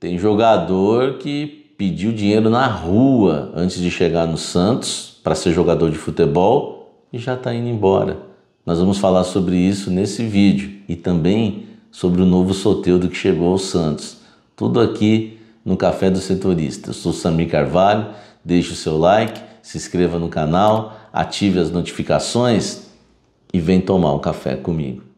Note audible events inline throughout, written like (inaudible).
Tem jogador que pediu dinheiro na rua antes de chegar no Santos para ser jogador de futebol e já está indo embora. Nós vamos falar sobre isso nesse vídeo e também sobre o novo soteudo que chegou ao Santos. Tudo aqui no Café do Setorista. Eu sou Samir Carvalho, deixe o seu like, se inscreva no canal, ative as notificações e vem tomar um café comigo.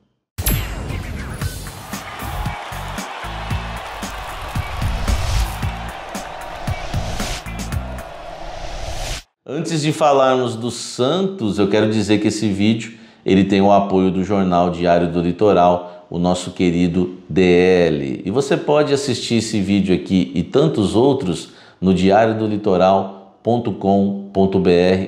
Antes de falarmos dos santos, eu quero dizer que esse vídeo ele tem o apoio do jornal Diário do Litoral, o nosso querido DL. E você pode assistir esse vídeo aqui e tantos outros no diariodolitoral.com.br,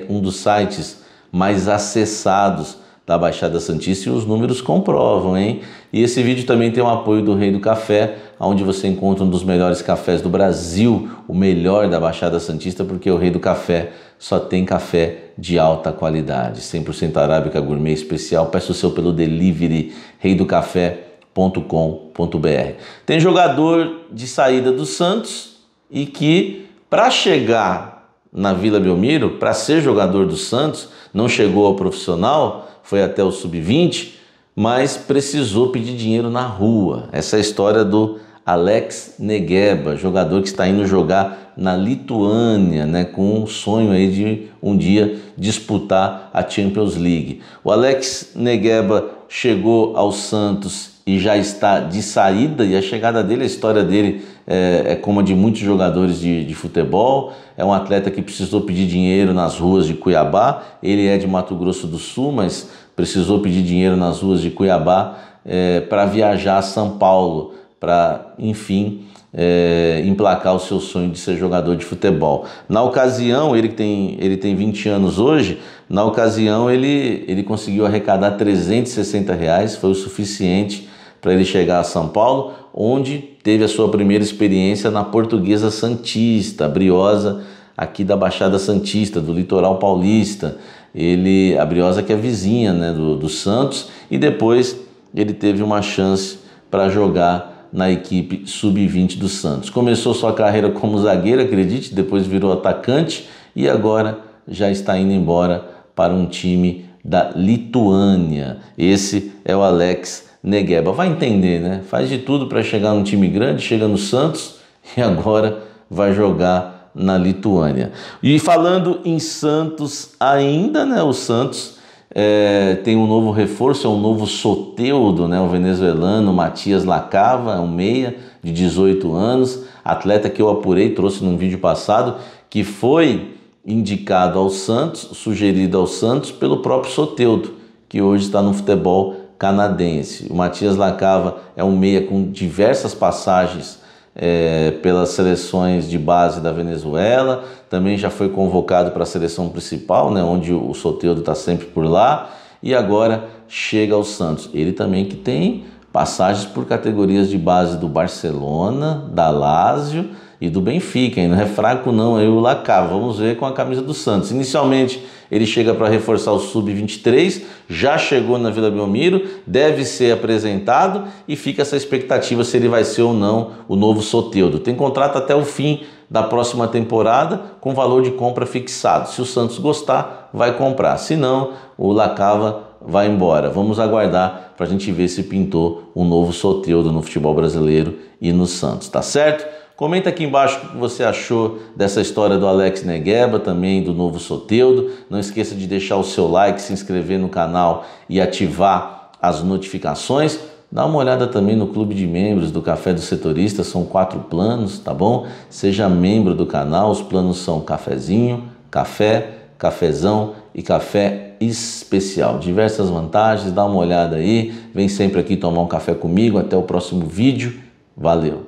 um dos sites mais acessados da Baixada Santista e os números comprovam, hein? E esse vídeo também tem o apoio do Rei do Café, onde você encontra um dos melhores cafés do Brasil, o melhor da Baixada Santista, porque o Rei do Café só tem café de alta qualidade. 100% Arábica Gourmet Especial. Peça o seu pelo delivery reidocafé.com.br. Tem jogador de saída do Santos e que para chegar na Vila Belmiro para ser jogador do Santos, não chegou ao profissional, foi até o sub-20, mas precisou pedir dinheiro na rua. Essa é a história do Alex Negeba, jogador que está indo jogar na Lituânia, né, com um sonho aí de um dia disputar a Champions League. O Alex Negeba chegou ao Santos e já está de saída, e a chegada dele, a história dele é, é como a de muitos jogadores de, de futebol. É um atleta que precisou pedir dinheiro nas ruas de Cuiabá. Ele é de Mato Grosso do Sul, mas precisou pedir dinheiro nas ruas de Cuiabá é, para viajar a São Paulo para, enfim, é, emplacar o seu sonho de ser jogador de futebol. Na ocasião, ele tem, ele tem 20 anos hoje, na ocasião ele, ele conseguiu arrecadar 360 reais, foi o suficiente para ele chegar a São Paulo, onde teve a sua primeira experiência na Portuguesa Santista, Briosa, aqui da Baixada Santista, do litoral paulista. Ele, a Briosa que é vizinha né, do, do Santos, e depois ele teve uma chance para jogar na equipe sub-20 do Santos. Começou sua carreira como zagueiro, acredite, depois virou atacante e agora já está indo embora para um time da Lituânia. Esse é o Alex Negueba. Vai entender, né? Faz de tudo para chegar num time grande, chega no Santos (laughs) e agora vai jogar na Lituânia. E falando em Santos ainda, né? O Santos é, tem um novo reforço, é um novo soteudo, né, o venezuelano Matias Lacava, um meia de 18 anos, atleta que eu apurei, trouxe num vídeo passado, que foi indicado ao Santos, sugerido ao Santos pelo próprio Soteudo, que hoje está no futebol canadense. O Matias Lacava é um meia com diversas passagens é, pelas seleções de base da Venezuela, também já foi convocado para a seleção principal, né, onde o Soteudo está sempre por lá, e agora chega ao Santos. Ele também que tem passagens por categorias de base do Barcelona, da Lazio, e do Benfica, hein? não é fraco não, aí o Lacá, vamos ver com a camisa do Santos. Inicialmente ele chega para reforçar o Sub-23, já chegou na Vila Belmiro, deve ser apresentado e fica essa expectativa se ele vai ser ou não o novo Soteudo. Tem contrato até o fim da próxima temporada com valor de compra fixado. Se o Santos gostar, vai comprar, se não, o Lacava vai embora. Vamos aguardar para a gente ver se pintou um novo Soteudo no futebol brasileiro e no Santos, tá certo? Comenta aqui embaixo o que você achou dessa história do Alex Negueba, também do novo Soteudo. Não esqueça de deixar o seu like, se inscrever no canal e ativar as notificações. Dá uma olhada também no clube de membros do Café do Setorista, são quatro planos, tá bom? Seja membro do canal, os planos são cafezinho, café, cafezão e café especial. Diversas vantagens, dá uma olhada aí, vem sempre aqui tomar um café comigo, até o próximo vídeo. Valeu!